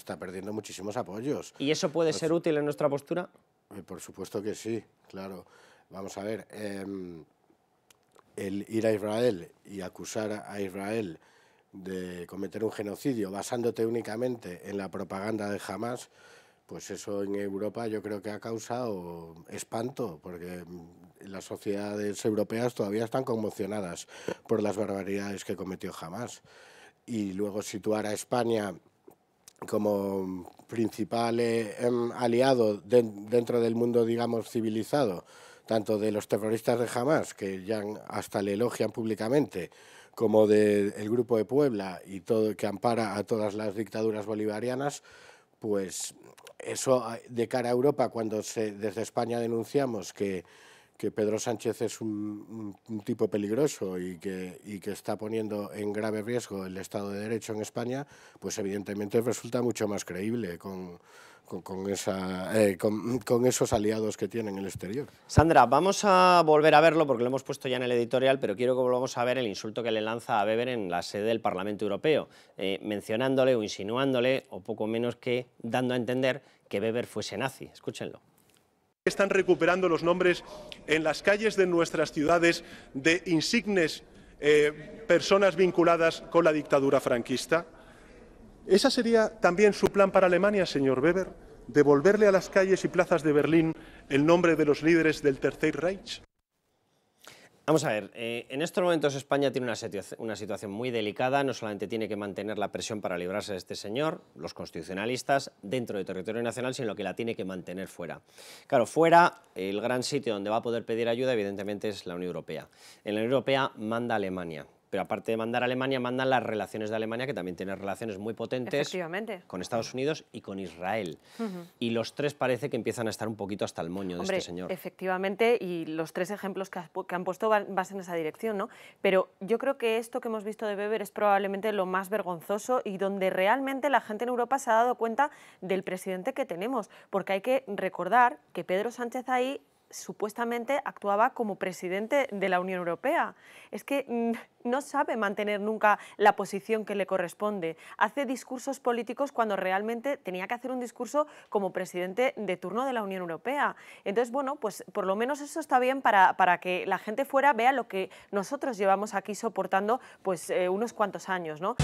está perdiendo muchísimos apoyos. ¿Y eso puede ser útil en nuestra postura? Eh, por supuesto que sí, claro. Vamos a ver, em, el ir a Israel y acusar a Israel de cometer un genocidio basándote únicamente en la propaganda de Hamas, pues eso en Europa yo creo que ha causado espanto, porque em, las sociedades europeas todavía están conmocionadas por las barbaridades que cometió Hamas. Y luego situar a España como principal em, aliado dentro del mundo, digamos, civilizado, tanto de los terroristas de Hamas, que ya hasta le elogian públicamente, como del Grupo de Puebla y todo que ampara a todas las dictaduras bolivarianas, pues eso de cara a Europa, cuando desde España denunciamos que que Pedro Sánchez es un, tipo peligroso y que, que, está poniendo en grave riesgo el Estado de Derecho en España, pues evidentemente resulta mucho más creíble eh, con, esos aliados que tiene en el exterior. Sandra, vamos a volver a verlo porque lo hemos puesto ya en el editorial, pero quiero que volvamos a ver el insulto que le lanza a Weber en la sede del Parlamento Europeo, eh, mencionándole o insinuándole, o poco menos que dando a entender que Weber fuese nazi. Escúchenlo. Están recuperando los nombres en las calles de nuestras ciudades de insignes eh, personas vinculadas con la dictadura franquista. ¿Esa sería también su plan para Alemania, señor Weber? ¿Devolverle a las calles y plazas de Berlín el nombre de los líderes del Tercer Reich? Vamos a ver, eh, en estos momentos España tiene una, una, situación muy delicada, no solamente tiene que mantener la presión para librarse de este señor, los constitucionalistas, dentro del territorio nacional, sino que la tiene que mantener fuera. Claro, fuera, el gran sitio donde va a poder pedir ayuda evidentemente es la Unión Europea. En la Unión Europea manda Alemania, pero aparte de mandar a Alemania, mandan las relaciones de Alemania, que también tiene relaciones muy potentes con Estados Unidos y con Israel. Y los tres parece que empiezan a estar un poquito hasta el moño de este señor. Efectivamente, y los tres ejemplos que, han puesto van, en esa dirección, ¿no? Pero yo creo que esto que hemos visto de Weber es probablemente lo más vergonzoso y donde realmente la gente en Europa se ha dado cuenta del presidente que tenemos, porque hay que recordar que Pedro Sánchez ahí supuestamente actuaba como presidente de la Unión Europea. Es que mm, no sabe mantener nunca la posición que le corresponde. Hace discursos políticos cuando realmente tenía que hacer un discurso como presidente de turno de la Unión Europea. Entonces, bueno, pues por lo menos eso está bien para, que la gente fuera vea lo que nosotros llevamos aquí soportando pues eh, unos cuantos años, ¿no?